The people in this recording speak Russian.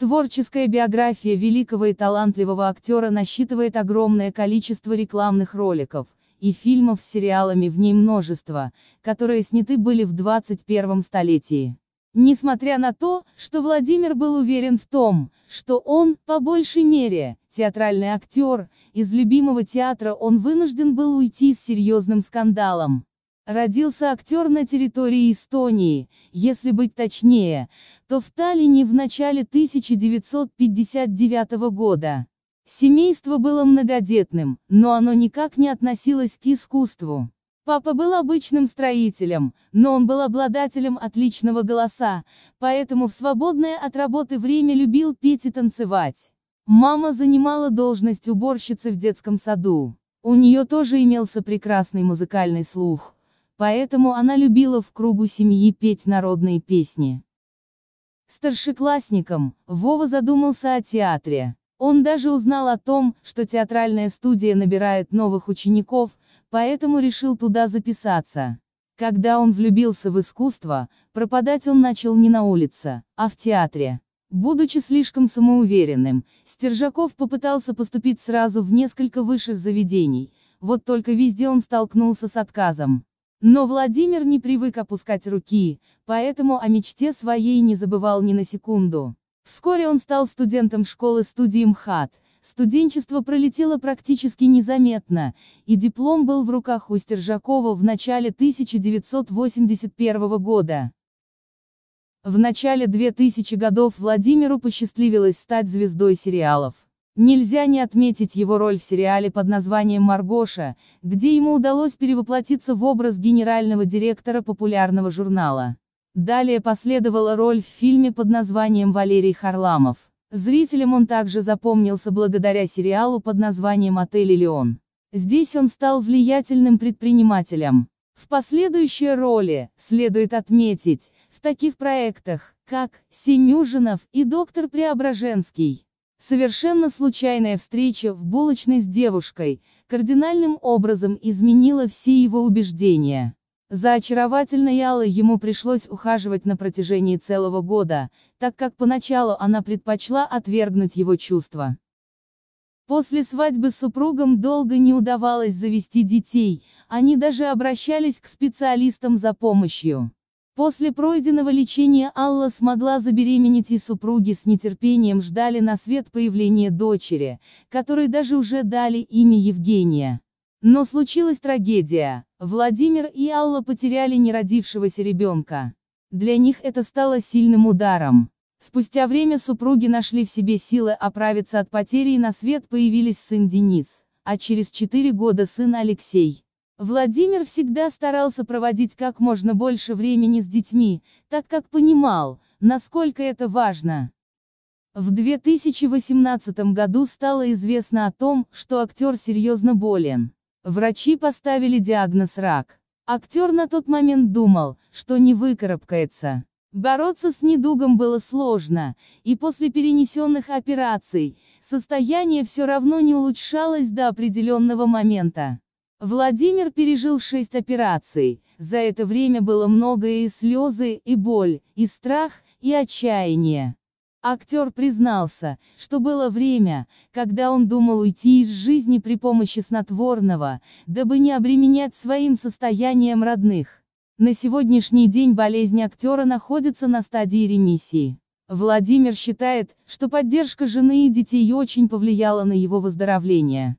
Творческая биография великого и талантливого актера насчитывает огромное количество рекламных роликов, и фильмов с сериалами в ней множество, которые сняты были в 21 столетии. Несмотря на то, что Владимир был уверен в том, что он, по большей мере, театральный актер, из любимого театра он вынужден был уйти с серьезным скандалом, Родился актер на территории Эстонии, если быть точнее, то в Таллине в начале 1959 года. Семейство было многодетным, но оно никак не относилось к искусству. Папа был обычным строителем, но он был обладателем отличного голоса, поэтому в свободное от работы время любил петь и танцевать. Мама занимала должность уборщицы в детском саду. У нее тоже имелся прекрасный музыкальный слух. Поэтому она любила в кругу семьи петь народные песни. Старшеклассником, Вова задумался о театре. Он даже узнал о том, что театральная студия набирает новых учеников, поэтому решил туда записаться. Когда он влюбился в искусство, пропадать он начал не на улице, а в театре. Будучи слишком самоуверенным, Стержаков попытался поступить сразу в несколько высших заведений, вот только везде он столкнулся с отказом. Но Владимир не привык опускать руки, поэтому о мечте своей не забывал ни на секунду. Вскоре он стал студентом школы-студии МХАТ, студенчество пролетело практически незаметно, и диплом был в руках у Стержакова в начале 1981 года. В начале 2000 годов Владимиру посчастливилось стать звездой сериалов. Нельзя не отметить его роль в сериале под названием «Маргоша», где ему удалось перевоплотиться в образ генерального директора популярного журнала. Далее последовала роль в фильме под названием «Валерий Харламов». Зрителям он также запомнился благодаря сериалу под названием «Отель Леон». Здесь он стал влиятельным предпринимателем. В последующие роли, следует отметить, в таких проектах, как Семь ужинов и «Доктор Преображенский». Совершенно случайная встреча в булочной с девушкой, кардинальным образом изменила все его убеждения. За очаровательной Аллой ему пришлось ухаживать на протяжении целого года, так как поначалу она предпочла отвергнуть его чувства. После свадьбы супругам долго не удавалось завести детей, они даже обращались к специалистам за помощью. После пройденного лечения Алла смогла забеременеть и супруги с нетерпением ждали на свет появления дочери, которой даже уже дали имя Евгения. Но случилась трагедия, Владимир и Алла потеряли неродившегося ребенка. Для них это стало сильным ударом. Спустя время супруги нашли в себе силы оправиться от потери и на свет появились сын Денис, а через 4 года сын Алексей. Владимир всегда старался проводить как можно больше времени с детьми, так как понимал, насколько это важно. В 2018 году стало известно о том, что актер серьезно болен. Врачи поставили диагноз рак. Актер на тот момент думал, что не выкарабкается. Бороться с недугом было сложно, и после перенесенных операций, состояние все равно не улучшалось до определенного момента. Владимир пережил шесть операций, за это время было много и слезы, и боль, и страх, и отчаяние. Актер признался, что было время, когда он думал уйти из жизни при помощи снотворного, дабы не обременять своим состоянием родных. На сегодняшний день болезнь актера находится на стадии ремиссии. Владимир считает, что поддержка жены и детей очень повлияла на его выздоровление.